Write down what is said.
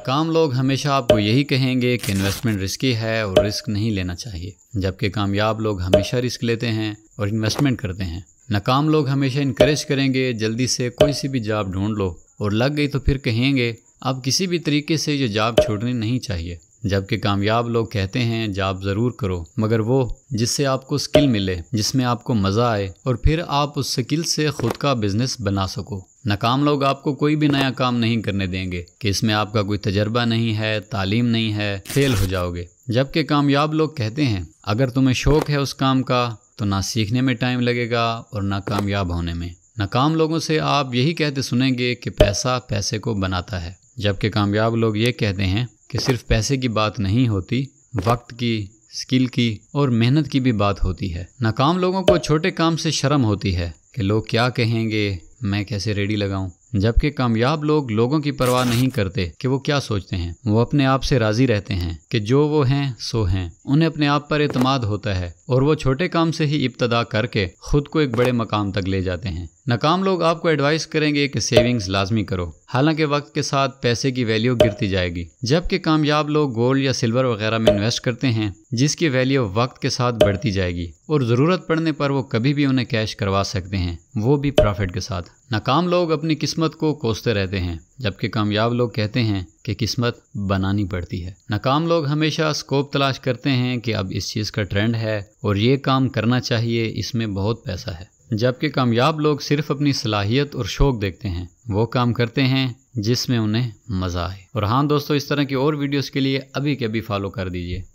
नाकाम लोग हमेशा आपको यही कहेंगे कि इन्वेस्टमेंट रिस्की है और रिस्क नहीं लेना चाहिए जबकि कामयाब लोग हमेशा रिस्क लेते हैं और इन्वेस्टमेंट करते हैं नाकाम लोग हमेशा इनक्रेज करेंगे जल्दी से कोई सी भी जॉब ढूंढ लो और लग गई तो फिर कहेंगे अब किसी भी तरीके से ये जॉब छोड़नी नहीं चाहिए जबकि कामयाब लोग कहते हैं जॉब ज़रूर करो मगर वो जिससे आपको स्किल मिले जिसमें आपको मज़ा आए और फिर आप उस स्किल से ख़ुद का बिज़नेस बना सको नाकाम लोग आपको कोई भी नया काम नहीं करने देंगे कि इसमें आपका कोई तजर्बा नहीं है तालीम नहीं है फेल हो जाओगे जबकि कामयाब लोग कहते हैं अगर तुम्हें शौक है उस काम का तो ना सीखने में टाइम लगेगा और ना कामयाब होने में नाकाम लोगों से आप यही कहते सुनेंगे कि पैसा पैसे को बनाता है जबकि कामयाब लोग ये कहते हैं कि सिर्फ पैसे की बात नहीं होती वक्त की स्किल की और मेहनत की भी बात होती है नाकाम लोगों को छोटे काम से शर्म होती है कि लोग क्या कहेंगे मैं कैसे रेडी लगाऊं जबकि कामयाब लोग लोगों की परवाह नहीं करते कि वो क्या सोचते हैं वो अपने आप से राजी रहते हैं कि जो वो हैं सो हैं उन्हें अपने आप पर एतमाद होता है और वो छोटे काम से ही इब्तदा करके खुद को एक बड़े मकाम तक ले जाते हैं नाकाम लोग आपको एडवाइस करेंगे कि सेविंग्स लाजमी करो हालांकि वक्त के साथ पैसे की वैल्यू गिरती जाएगी जबकि कामयाब लोग गोल्ड या सिल्वर वगैरह में इन्वेस्ट करते हैं जिसकी वैल्यू वक्त के साथ बढ़ती जाएगी और ज़रूरत पड़ने पर वो कभी भी उन्हें कैश करवा सकते हैं वो भी प्रॉफिट के साथ नाकाम लोग अपनी किस्मत को कोसते रहते हैं जबकि कामयाब लोग कहते हैं कि किस्मत बनानी पड़ती है नाकाम लोग हमेशा स्कोप तलाश करते हैं कि अब इस चीज़ का ट्रेंड है और ये काम करना चाहिए इसमें बहुत पैसा है जबकि कामयाब लोग सिर्फ अपनी सलाहियत और शौक देखते हैं वो काम करते हैं जिसमें उन्हें मज़ा आए और हाँ दोस्तों इस तरह की और वीडियोस के लिए अभी के अभी फॉलो कर दीजिए